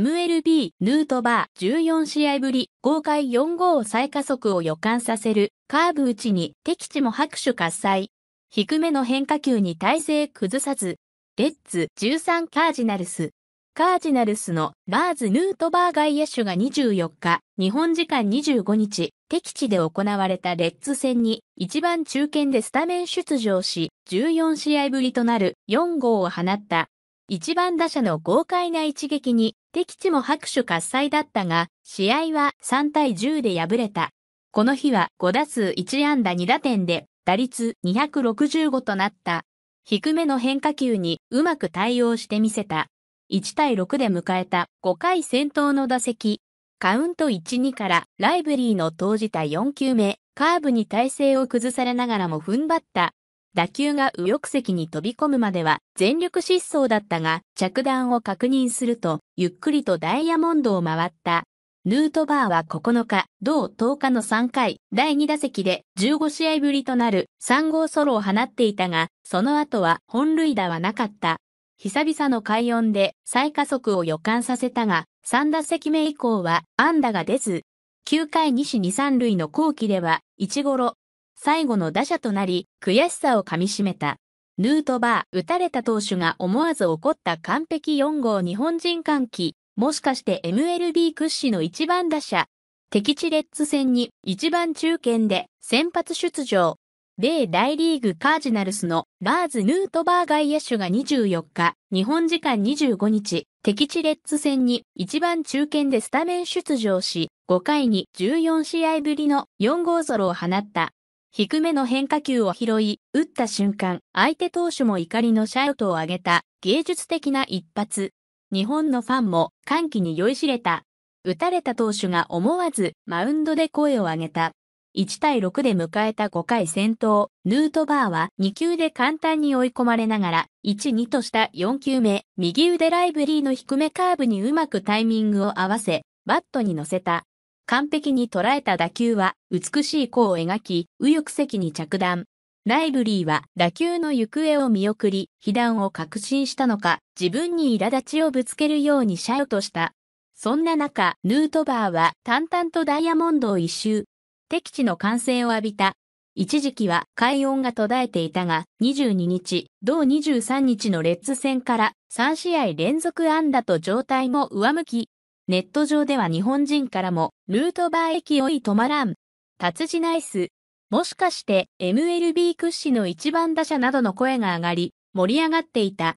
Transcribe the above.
MLB、ヌートバー、14試合ぶり、豪快4号を再加速を予感させる、カーブ打ちに敵地も拍手喝采。低めの変化球に体勢崩さず、レッツ13カージナルス。カージナルスのラーズ・ヌートバー外野手が24日、日本時間25日、敵地で行われたレッツ戦に一番中堅でスタメン出場し、14試合ぶりとなる4号を放った。一番打者の豪快な一撃に敵地も拍手喝采だったが、試合は3対10で敗れた。この日は5打数1安打2打点で、打率265となった。低めの変化球にうまく対応してみせた。1対6で迎えた5回先頭の打席。カウント1-2からライブリーの投じた4球目、カーブに体勢を崩されながらも踏ん張った打球が右翼席に飛び込むまでは全力疾走だったが、着弾を確認すると、ゆっくりとダイヤモンドを回った。ヌートバーは9日、同10日の3回、第2打席で15試合ぶりとなる3号ソロを放っていたが、その後は本塁打はなかった。久々の快音で再加速を予感させたが、3打席目以降は安打が出ず、9回2死2、3塁の後期では、1頃最後の打者となり、悔しさをかみしめた。ヌートバー、打たれた投手が思わず怒った完璧4号日本人歓喜、もしかして MLB 屈指の1番打者。敵地レッツ戦に1番中堅で先発出場。米大リーグカージナルスのラーズ・ヌートバー外野手が24日、日本時間25日、敵地レッツ戦に1番中堅でスタメン出場し、5回に14試合ぶりの4号ソロを放った。低めの変化球を拾い、打った瞬間、相手投手も怒りのシャウトを上げた芸術的な一発。日本のファンも歓喜に酔いしれた。打たれた投手が思わずマウンドで声を上げた。1対6で迎えた5回戦闘、ヌートバーは2球で簡単に追い込まれながら、1、2とした4球目、右腕ライブリーの低めカーブにうまくタイミングを合わせ、バットに乗せた。完璧に捉えた打球は美しい弧を描き、右翼席に着弾。ライブリーは打球の行方を見送り、被弾を確信したのか、自分に苛立ちをぶつけるようにシャウトした。そんな中、ヌートバーは淡々とダイヤモンドを一周。敵地の歓声を浴びた。一時期は快音が途絶えていたが、22日、同23日のレッズ戦から3試合連続安打と状態も上向き、ネット上では日本人からも、ルートバー駅勢い止まらん。達治ナイス。もしかして MLB 屈指の一番打者などの声が上がり、盛り上がっていた。